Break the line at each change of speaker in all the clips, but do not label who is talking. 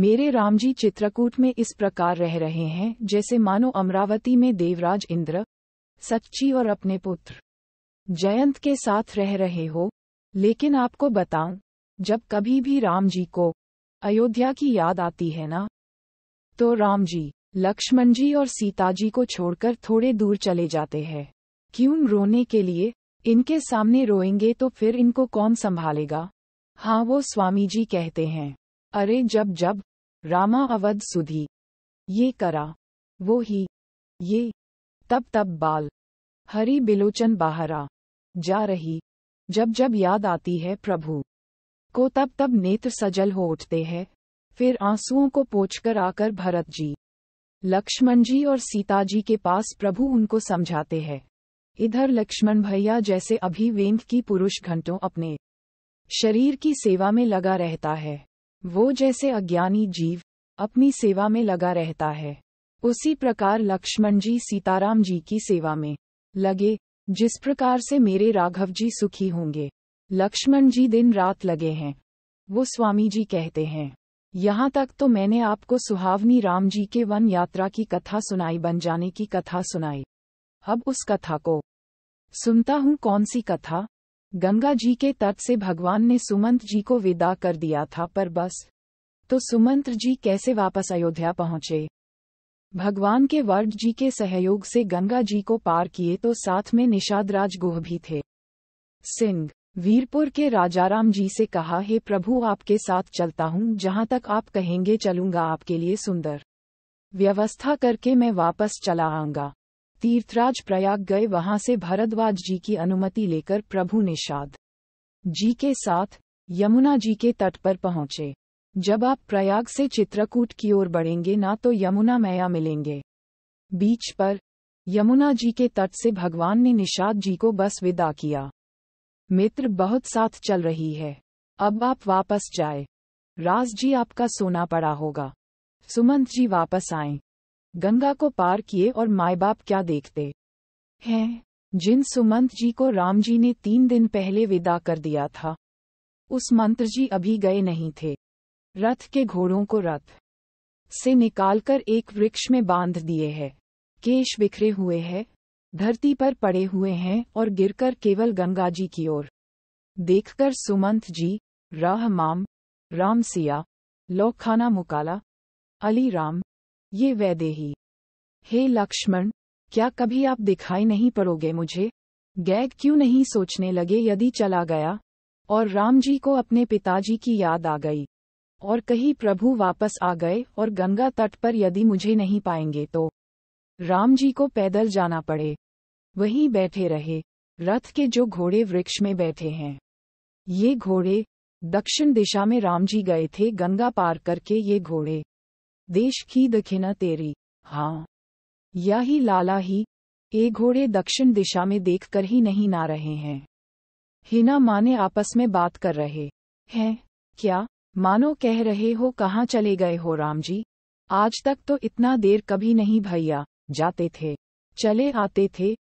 मेरे रामजी चित्रकूट में इस प्रकार रह रहे हैं जैसे मानो अमरावती में देवराज इंद्र सच्ची और अपने पुत्र जयंत के साथ रह रहे हो लेकिन आपको बताऊं जब कभी भी राम जी को अयोध्या की याद आती है ना तो राम जी लक्ष्मण जी और सीता जी को छोड़कर थोड़े दूर चले जाते हैं क्यों रोने के लिए इनके सामने रोएंगे तो फिर इनको कौन संभालेगा हाँ वो स्वामी जी कहते हैं अरे जब जब रामा अवध सुधी ये करा वो ही ये तब तब बाल हरी बिलोचन बाहरा जा रही जब जब याद आती है प्रभु को तब तब नेत्र सजल हो उठते हैं फिर आंसुओं को पोछकर आकर भरत जी लक्ष्मण जी और सीता जी के पास प्रभु उनको समझाते हैं इधर लक्ष्मण भैया जैसे वेंद की पुरुष घंटों अपने शरीर की सेवा में लगा रहता है वो जैसे अज्ञानी जीव अपनी सेवा में लगा रहता है उसी प्रकार लक्ष्मण जी सीताराम जी की सेवा में लगे जिस प्रकार से मेरे राघव जी सुखी होंगे लक्ष्मण जी दिन रात लगे हैं वो स्वामी जी कहते हैं यहाँ तक तो मैंने आपको सुहावनी राम जी के वन यात्रा की कथा सुनाई बन जाने की कथा सुनाई अब उस कथा को सुनता हूँ कौन सी कथा गंगा जी के तट से भगवान ने सुमंत जी को विदा कर दिया था पर बस तो सुमंत जी कैसे वापस अयोध्या पहुंचे भगवान के वर्ड जी के सहयोग से गंगा जी को पार किए तो साथ में निषाद गुह भी थे सिंह वीरपुर के राजाराम जी से कहा हे प्रभु आपके साथ चलता हूँ जहाँ तक आप कहेंगे चलूंगा आपके लिए सुंदर व्यवस्था करके मैं वापस चला आऊंगा तीर्थराज प्रयाग गए वहां से भरद्वाज जी की अनुमति लेकर प्रभु निषाद जी के साथ यमुना जी के तट पर पहुंचे जब आप प्रयाग से चित्रकूट की ओर बढ़ेंगे ना तो यमुना मैया मिलेंगे बीच पर यमुना जी के तट से भगवान ने निषाद जी को बस विदा किया मित्र बहुत साथ चल रही है अब आप वापस जाए राज जी आपका सोना पड़ा होगा सुमंत जी वापस आएं। गंगा को पार किए और माए बाप क्या देखते हैं जिन सुमंत जी को राम जी ने तीन दिन पहले विदा कर दिया था उस मंत्र जी अभी गए नहीं थे रथ के घोड़ों को रथ से निकालकर एक वृक्ष में बांध दिए है केश बिखरे हुए हैं धरती पर पड़े हुए हैं और गिरकर केवल गंगा जी की ओर देखकर सुमंत जी राह माम राम सिया लौखाना मुकाला अली राम ये वैदेही हे लक्ष्मण क्या कभी आप दिखाई नहीं पड़ोगे मुझे गैग क्यों नहीं सोचने लगे यदि चला गया और राम जी को अपने पिताजी की याद आ गई और कहीं प्रभु वापस आ गए और गंगा तट पर यदि मुझे नहीं पाएंगे तो राम जी को पैदल जाना पड़े वहीं बैठे रहे रथ के जो घोड़े वृक्ष में बैठे हैं ये घोड़े दक्षिण दिशा में राम जी गए थे गंगा पार करके ये घोड़े देश की दखिना तेरी हाँ या ही लाला ही ए घोड़े दक्षिण दिशा में देखकर ही नहीं ना रहे हैं हिना माने आपस में बात कर रहे हैं क्या मानो कह रहे हो कहाँ चले गए हो राम जी आज तक तो इतना देर कभी नहीं भैया जाते थे चले आते थे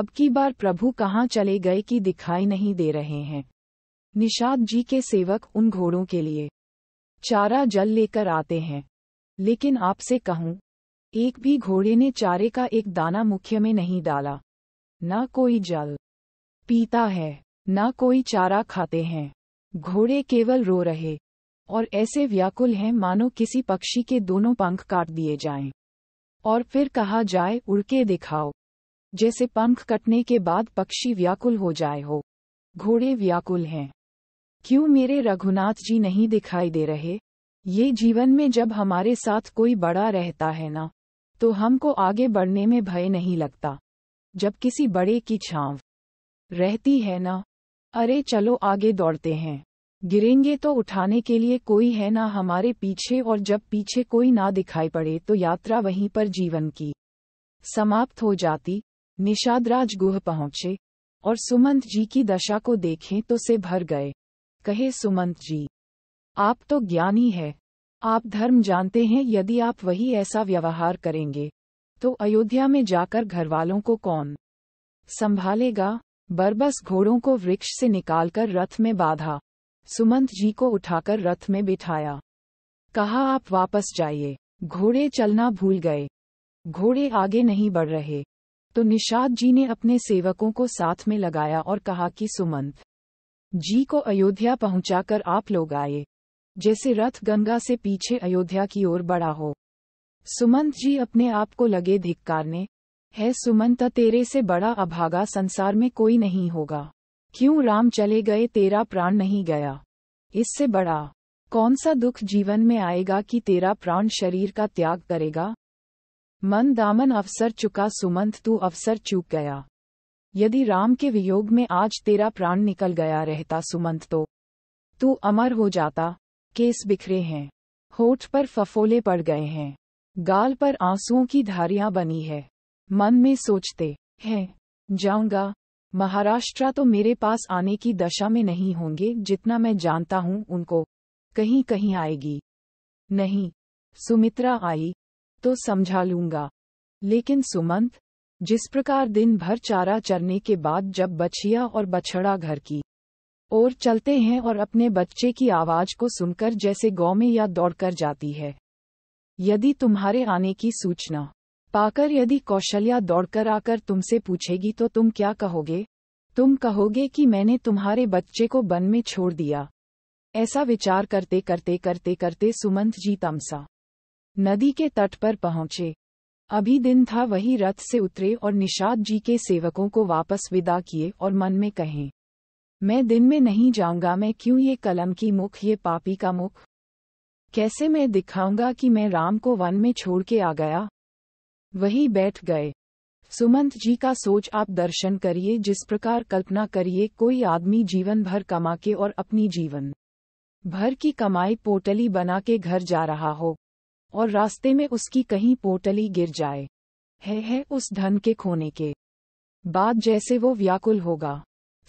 अब की बार प्रभु कहाँ चले गए कि दिखाई नहीं दे रहे हैं निषाद जी के सेवक उन घोड़ों के लिए चारा जल लेकर आते हैं लेकिन आपसे कहूं एक भी घोड़े ने चारे का एक दाना मुख्य में नहीं डाला न कोई जल पीता है न कोई चारा खाते हैं घोड़े केवल रो रहे और ऐसे व्याकुल हैं मानो किसी पक्षी के दोनों पंख काट दिए जाएं और फिर कहा जाए उड़के दिखाओ जैसे पंख कटने के बाद पक्षी व्याकुल हो जाए हो घोड़े व्याकुल हैं क्यों मेरे रघुनाथ जी नहीं दिखाई दे रहे ये जीवन में जब हमारे साथ कोई बड़ा रहता है ना तो हमको आगे बढ़ने में भय नहीं लगता जब किसी बड़े की छांव रहती है ना अरे चलो आगे दौड़ते हैं गिरेंगे तो उठाने के लिए कोई है ना हमारे पीछे और जब पीछे कोई ना दिखाई पड़े तो यात्रा वहीं पर जीवन की समाप्त हो जाती निषादराज गुह पहुंचे और सुमंत जी की दशा को देखें तो से भर गए कहे सुमंत जी आप तो ज्ञानी है आप धर्म जानते हैं यदि आप वही ऐसा व्यवहार करेंगे तो अयोध्या में जाकर घरवालों को कौन संभालेगा बरबस घोड़ों को वृक्ष से निकालकर रथ में बाधा सुमंत जी को उठाकर रथ में बिठाया कहा आप वापस जाइए घोड़े चलना भूल गए घोड़े आगे नहीं बढ़ रहे तो निषाद जी ने अपने सेवकों को साथ में लगाया और कहा कि सुमंत जी को अयोध्या पहुंचाकर आप लोग आए जैसे रथ गंगा से पीछे अयोध्या की ओर बड़ा हो सुमंत जी अपने आप को लगे धिक्कारने है सुमंत तेरे से बड़ा अभागा संसार में कोई नहीं होगा क्यों राम चले गए तेरा प्राण नहीं गया इससे बड़ा कौन सा दुख जीवन में आएगा कि तेरा प्राण शरीर का त्याग करेगा मन दामन अवसर चुका सुमंत तू अवसर चूक गया यदि राम के वियोग में आज तेरा प्राण निकल गया रहता सुमंत तो तू अमर हो जाता केस बिखरे हैं होठ पर फफोले पड़ गए हैं गाल पर आंसुओं की धारियां बनी है मन में सोचते हैं जाऊंगा महाराष्ट्र तो मेरे पास आने की दशा में नहीं होंगे जितना मैं जानता हूं उनको कहीं कहीं आएगी नहीं सुमित्रा आई तो समझा लूंगा लेकिन सुमंत जिस प्रकार दिन भर चारा चरने के बाद जब बछिया और बछड़ा घर की और चलते हैं और अपने बच्चे की आवाज को सुनकर जैसे गौ में या दौड़कर जाती है यदि तुम्हारे आने की सूचना पाकर यदि कौशल्या दौड़कर आकर तुमसे पूछेगी तो तुम क्या कहोगे तुम कहोगे कि मैंने तुम्हारे बच्चे को बन में छोड़ दिया ऐसा विचार करते करते करते करते सुमंत जी तमसा नदी के तट पर पहुंचे अभी दिन था वही रथ से उतरे और निषाद जी के सेवकों को वापस विदा किए और मन में कहें मैं दिन में नहीं जाऊंगा मैं क्यों ये कलम की मुख ये पापी का मुख कैसे मैं दिखाऊंगा कि मैं राम को वन में छोड़ के आ गया वही बैठ गए सुमंत जी का सोच आप दर्शन करिए जिस प्रकार कल्पना करिए कोई आदमी जीवन भर कमा के और अपनी जीवन भर की कमाई पोटली बना के घर जा रहा हो और रास्ते में उसकी कहीं पोटली गिर जाए है है उस धन के खोने के बाद जैसे वो व्याकुल होगा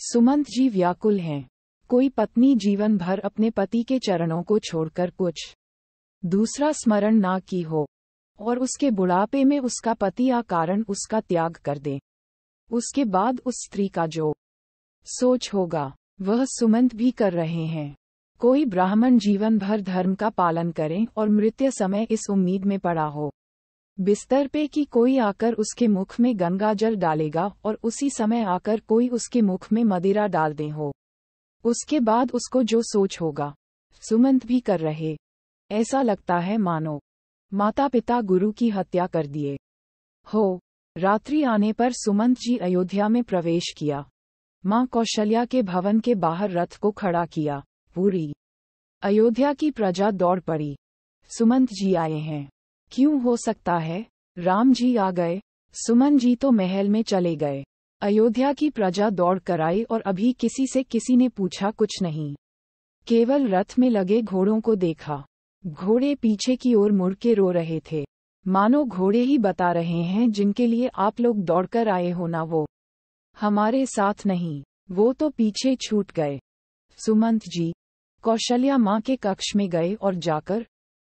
सुमंत जी व्याकुल हैं कोई पत्नी जीवन भर अपने पति के चरणों को छोड़कर कुछ दूसरा स्मरण ना की हो और उसके बुढ़ापे में उसका पति या कारण उसका त्याग कर दे उसके बाद उस स्त्री का जो सोच होगा वह सुमंत भी कर रहे हैं कोई ब्राह्मण जीवन भर धर्म का पालन करें और मृत्यु समय इस उम्मीद में पड़ा हो बिस्तर पे कि कोई आकर उसके मुख में गंगाजल डालेगा और उसी समय आकर कोई उसके मुख में मदिरा डाल दे हो उसके बाद उसको जो सोच होगा सुमंत भी कर रहे ऐसा लगता है मानो माता पिता गुरु की हत्या कर दिए हो रात्रि आने पर सुमंत जी अयोध्या में प्रवेश किया माँ कौशल्या के भवन के बाहर रथ को खड़ा किया पूरी अयोध्या की प्रजा दौड़ पड़ी सुमंत जी आए हैं क्यों हो सकता है राम जी आ गए सुमन जी तो महल में चले गए अयोध्या की प्रजा दौड़ कर आई और अभी किसी से किसी ने पूछा कुछ नहीं केवल रथ में लगे घोड़ों को देखा घोड़े पीछे की ओर मुड़ के रो रहे थे मानो घोड़े ही बता रहे हैं जिनके लिए आप लोग दौड़कर आए हो ना वो हमारे साथ नहीं वो तो पीछे छूट गए सुमंत जी कौशल्या माँ के कक्ष में गए और जाकर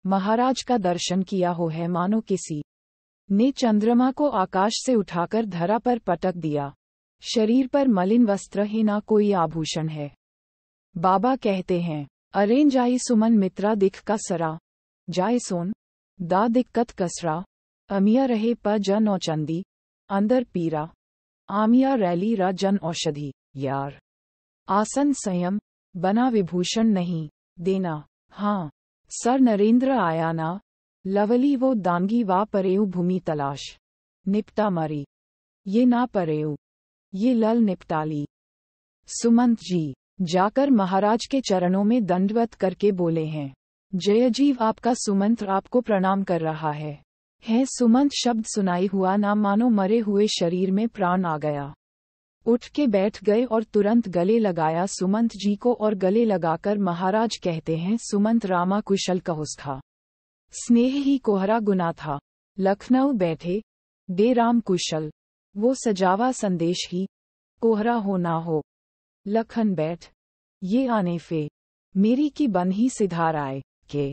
महाराज का दर्शन किया हो है मानो किसी ने चंद्रमा को आकाश से उठाकर धरा पर पटक दिया शरीर पर मलिन वस्त्र ही ना कोई आभूषण है बाबा कहते हैं अरे जाई सुमन मित्रा दिख का सरा जाय सोन दा दिक्कत कसरा अमिया रहे प जन औचंदी अंदर पीरा आमिया रैली रा जन औषधि यार आसन संयम बना विभूषण नहीं देना हाँ सर नरेंद्र आयाना लवली वो दानगी वा परेऊ भूमि तलाश निपटा मरी ये ना परेऊ ये लल निपटाली सुमंत जी जाकर महाराज के चरणों में दंडवत करके बोले हैं जयजीव आपका सुमंत आपको प्रणाम कर रहा है है सुमंत शब्द सुनाई हुआ ना मानो मरे हुए शरीर में प्राण आ गया उठ के बैठ गए और तुरंत गले लगाया सुमंत जी को और गले लगाकर महाराज कहते हैं सुमंत रामा कुशल कहोस्था स्नेह ही कोहरा गुना था लखनऊ बैठे दे राम कुशल वो सजावा संदेश ही कोहरा हो ना हो लखन बैठ ये आने फे मेरी की बन ही सिधार आए के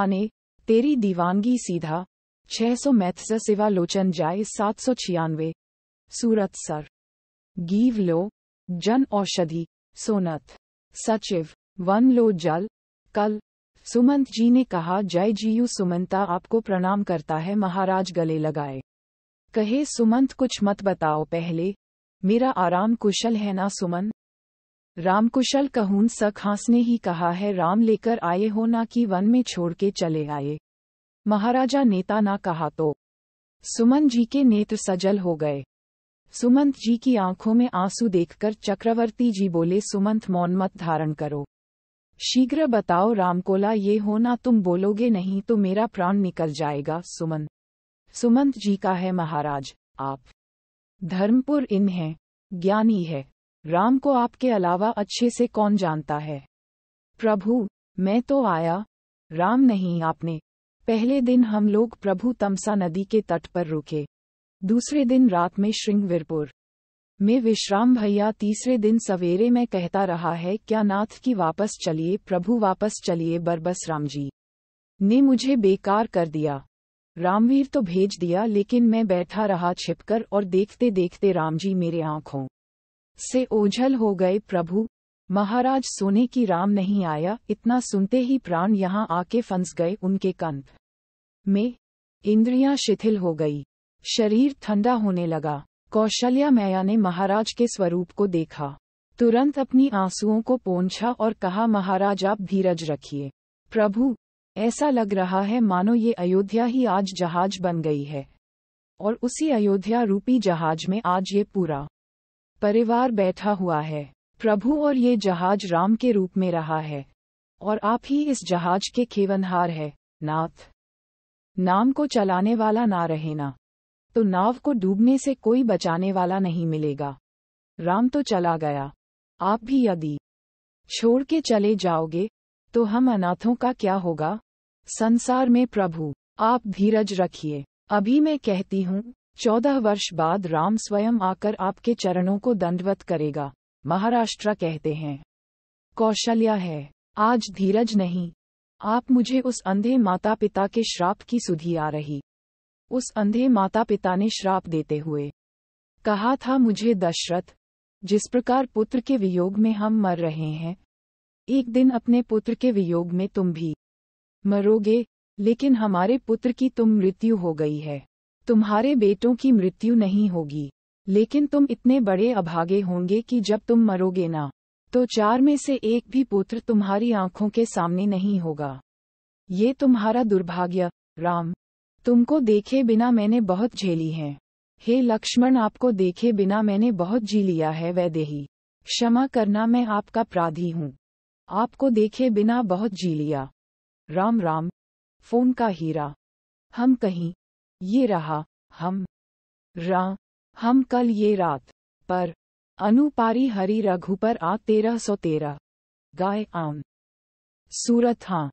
आने तेरी दीवानगी सीधा छह सौ मैथ्स सिवा लोचन जाए सात सौ छियानवे सूरत सर गीव लो जन औषधि सोनत सचिव वन लो जल कल सुमंत जी ने कहा जय जीयू सुमंता आपको प्रणाम करता है महाराज गले लगाए कहे सुमंत कुछ मत बताओ पहले मेरा आराम कुशल है ना सुमन रामकुशल कहून सख खांस ने ही कहा है राम लेकर आए हो ना कि वन में छोड़ के चले आए महाराजा नेता ना कहा तो सुमन जी के नेत्र सजल हो गए सुमंत जी की आंखों में आंसू देखकर चक्रवर्ती जी बोले सुमंत मौन मत धारण करो शीघ्र बताओ रामकोला ये हो ना तुम बोलोगे नहीं तो मेरा प्राण निकल जाएगा सुमंत सुमंत जी का है महाराज आप धर्मपुर इन है ज्ञानी है राम को आपके अलावा अच्छे से कौन जानता है प्रभु मैं तो आया राम नहीं आपने पहले दिन हम लोग प्रभु तमसा नदी के तट पर रुके दूसरे दिन रात में श्रृंगवीरपुर में विश्राम भैया तीसरे दिन सवेरे में कहता रहा है क्या नाथ की वापस चलिए प्रभु वापस चलिए बरबस राम जी ने मुझे बेकार कर दिया रामवीर तो भेज दिया लेकिन मैं बैठा रहा छिपकर और देखते देखते रामजी मेरे आंखों से ओझल हो गए प्रभु महाराज सोने की राम नहीं आया इतना सुनते ही प्राण यहाँ आके फंस गए उनके कंध में इंद्रियां शिथिल हो गई शरीर ठंडा होने लगा कौशल्या मैया ने महाराज के स्वरूप को देखा तुरंत अपनी आंसुओं को पोंछा और कहा महाराज आप धीरज रखिए प्रभु ऐसा लग रहा है मानो ये अयोध्या ही आज जहाज बन गई है और उसी अयोध्या रूपी जहाज में आज ये पूरा परिवार बैठा हुआ है प्रभु और ये जहाज राम के रूप में रहा है और आप ही इस जहाज के खेवनहार है नाथ नाम को चलाने वाला ना रहे ना तो नाव को डूबने से कोई बचाने वाला नहीं मिलेगा राम तो चला गया आप भी यदि छोड़ के चले जाओगे तो हम अनाथों का क्या होगा संसार में प्रभु आप धीरज रखिए अभी मैं कहती हूँ चौदह वर्ष बाद राम स्वयं आकर आपके चरणों को दंडवत करेगा महाराष्ट्र कहते हैं कौशल्या है आज धीरज नहीं आप मुझे उस अंधे माता पिता के श्राप की सुधी आ रही उस अंधे माता पिता ने श्राप देते हुए कहा था मुझे दशरथ जिस प्रकार पुत्र के वियोग में हम मर रहे हैं एक दिन अपने पुत्र के वियोग में तुम भी मरोगे लेकिन हमारे पुत्र की तुम मृत्यु हो गई है तुम्हारे बेटों की मृत्यु नहीं होगी लेकिन तुम इतने बड़े अभागे होंगे कि जब तुम मरोगे ना तो चार में से एक भी पुत्र तुम्हारी आंखों के सामने नहीं होगा ये तुम्हारा दुर्भाग्य राम तुमको देखे बिना मैंने बहुत झेली है हे लक्ष्मण आपको देखे बिना मैंने बहुत जी लिया है वैदेही क्षमा करना मैं आपका प्राधी हूँ आपको देखे बिना बहुत जी लिया राम राम फोन का हीरा हम कहीं ये रहा हम रा हम कल ये रात पर अनुपारी हरी रघु पर आ तेरह सौ तेरह गाय आम सूरत हाँ